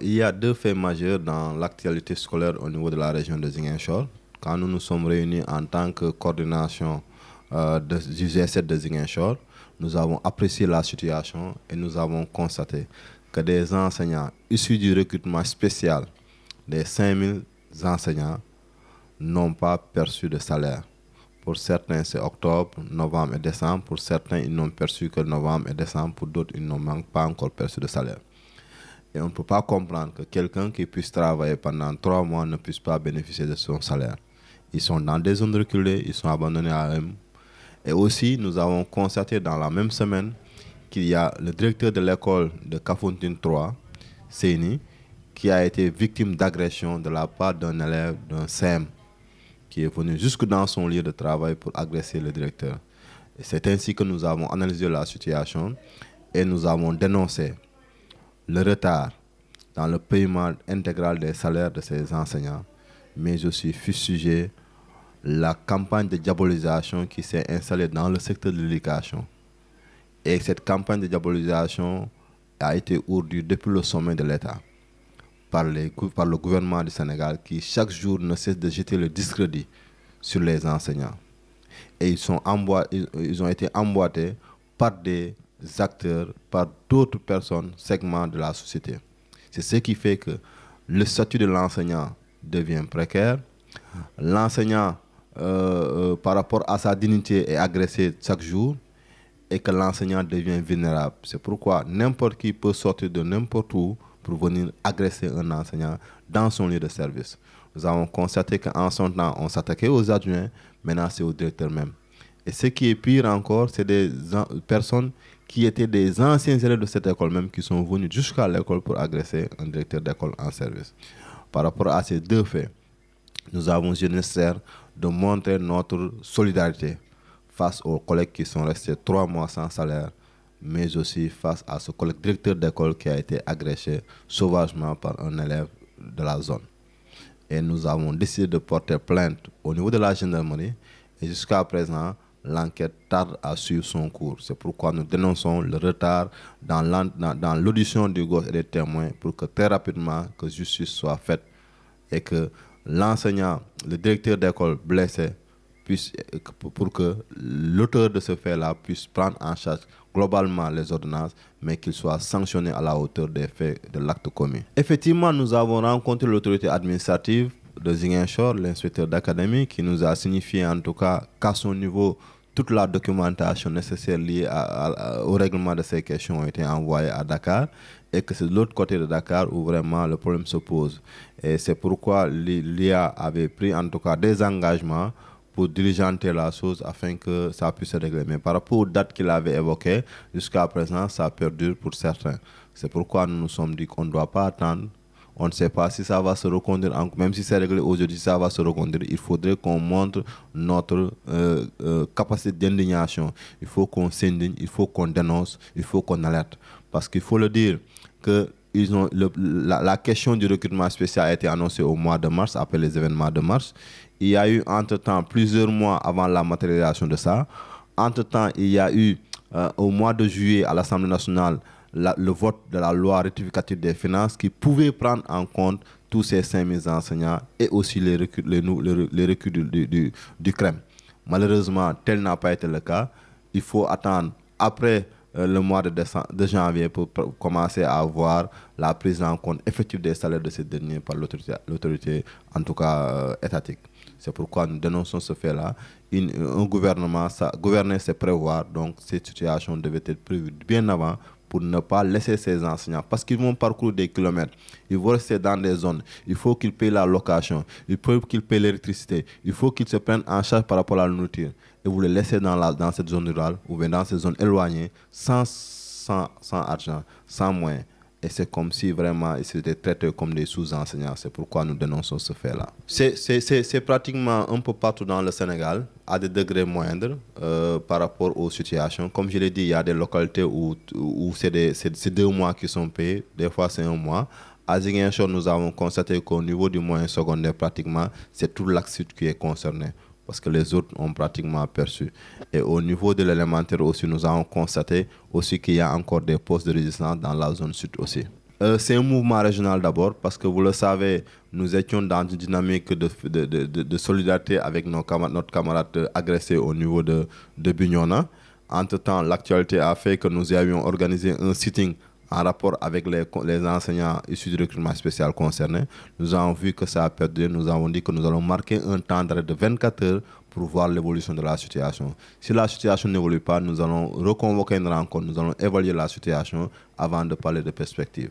il y a deux faits majeurs dans l'actualité scolaire au niveau de la région de Zingenchol. Quand nous nous sommes réunis en tant que coordination euh, du G7 de Zingenchol, nous avons apprécié la situation et nous avons constaté que des enseignants issus du recrutement spécial des 5000 enseignants n'ont pas perçu de salaire. Pour certains, c'est octobre, novembre et décembre. Pour certains, ils n'ont perçu que novembre et décembre. Pour d'autres, ils n'ont pas encore perçu de salaire. Et on ne peut pas comprendre que quelqu'un qui puisse travailler pendant trois mois ne puisse pas bénéficier de son salaire. Ils sont dans des zones reculées, ils sont abandonnés à eux Et aussi, nous avons constaté dans la même semaine qu'il y a le directeur de l'école de Cafontine 3, Séni, qui a été victime d'agression de la part d'un élève d'un CEM qui est venu jusque dans son lieu de travail pour agresser le directeur. C'est ainsi que nous avons analysé la situation et nous avons dénoncé le retard dans le paiement intégral des salaires de ces enseignants, mais aussi fut sujet la campagne de diabolisation qui s'est installée dans le secteur de l'éducation. Et cette campagne de diabolisation a été ourdue depuis le sommet de l'État par, par le gouvernement du Sénégal qui chaque jour ne cesse de jeter le discrédit sur les enseignants. Et ils, sont ils ont été emboîtés par des acteurs, par d'autres personnes, segments de la société. C'est ce qui fait que le statut de l'enseignant devient précaire. L'enseignant, euh, euh, par rapport à sa dignité, est agressé chaque jour et que l'enseignant devient vulnérable. C'est pourquoi n'importe qui peut sortir de n'importe où pour venir agresser un enseignant dans son lieu de service. Nous avons constaté qu'en son temps, on s'attaquait aux adjoints, maintenant c'est au directeur même. Et ce qui est pire encore, c'est des personnes qui étaient des anciens élèves de cette école même qui sont venus jusqu'à l'école pour agresser un directeur d'école en service. Par rapport à ces deux faits, nous avons eu nécessaire de montrer notre solidarité face aux collègues qui sont restés trois mois sans salaire mais aussi face à ce directeur d'école qui a été agressé sauvagement par un élève de la zone. Et nous avons décidé de porter plainte au niveau de la gendarmerie et jusqu'à présent, l'enquête tarde à suivre son cours. C'est pourquoi nous dénonçons le retard dans l'audition du gosse et des témoins pour que très rapidement que justice soit faite et que l'enseignant, le directeur d'école blessé puisse, pour que l'auteur de ce fait-là puisse prendre en charge globalement les ordonnances, mais qu'il soit sanctionné à la hauteur des faits de l'acte commis. Effectivement, nous avons rencontré l'autorité administrative de Zingenshore, l'inspecteur d'académie, qui nous a signifié en tout cas qu'à son niveau, toute la documentation nécessaire liée au règlement de ces questions a été envoyée à Dakar et que c'est de l'autre côté de Dakar où vraiment le problème se pose. Et c'est pourquoi l'IA avait pris en tout cas des engagements pour diligenter la chose afin que ça puisse se régler. Mais par rapport aux dates qu'il avait évoquées, jusqu'à présent, ça perdure pour certains. C'est pourquoi nous nous sommes dit qu'on ne doit pas attendre. On ne sait pas si ça va se reconduire, même si c'est réglé aujourd'hui, ça va se reconduire. Il faudrait qu'on montre notre euh, euh, capacité d'indignation. Il faut qu'on s'indigne, il faut qu'on dénonce, il faut qu'on alerte. Parce qu'il faut le dire que la, question du recrutement spécial a été annoncée au mois de mars, après les événements de mars. Il y a eu entre-temps plusieurs mois avant la matérialisation de ça. Entre-temps, il y a eu euh, au mois de juillet à l'Assemblée nationale le vote de la loi rectificative des finances qui pouvait prendre en compte tous ces 5000 enseignants et aussi les reculs, du, du, Malheureusement, tel n'a pas été le cas. Il faut attendre après euh, le mois de, décembre, de janvier pour commencer à avoir la prise en compte effective des salaires de ces derniers par l'autorité, en tout cas euh, étatique. C'est pourquoi nous dénonçons ce fait-là. Un gouvernement, ça, gouverner, c'est prévoir, donc cette situation devait être prévue bien avant pour ne pas laisser ces enseignants. Parce qu'ils vont parcourir des kilomètres, ils vont rester dans des zones, il faut qu'ils payent la location, il faut qu'ils payent l'électricité, il faut qu'ils se prennent en charge par rapport à la nourriture. Et vous les laissez dans, la, dans cette zone rurale ou bien dans ces zones éloignées sans, sans, sans argent, sans moyens. Et c'est comme si vraiment ils étaient traités comme des sous-enseignants. C'est pourquoi nous dénonçons ce fait-là. C'est pratiquement un peu partout dans le Sénégal, à des degrés moindres euh, par rapport aux situations. Comme je l'ai dit, il y a des localités où, c'est deux mois qui sont payés, des fois c'est un mois. À Ziguinchor, nous avons constaté qu'au niveau du moyen secondaire, pratiquement, c'est tout l'axe qui est concerné parce que les autres ont pratiquement perçu. Et au niveau de l'élémentaire aussi, nous avons constaté aussi qu'il y a encore des postes de résistance dans la zone sud aussi. Euh, c'est un mouvement régional d'abord, parce que vous le savez, nous étions dans une dynamique de, solidarité avec nos notre camarade agressé au niveau de, de Bignona. Entre-temps, l'actualité a fait que nous avions organisé un sitting en rapport avec les, enseignants issus du recrutement spécial concerné, nous avons vu que ça a perdu. Nous avons dit que nous allons marquer un temps d'arrêt de 24 heures pour voir l'évolution de la situation. Si la situation n'évolue pas, nous allons reconvoquer une rencontre, nous allons évaluer la situation avant de parler de perspectives.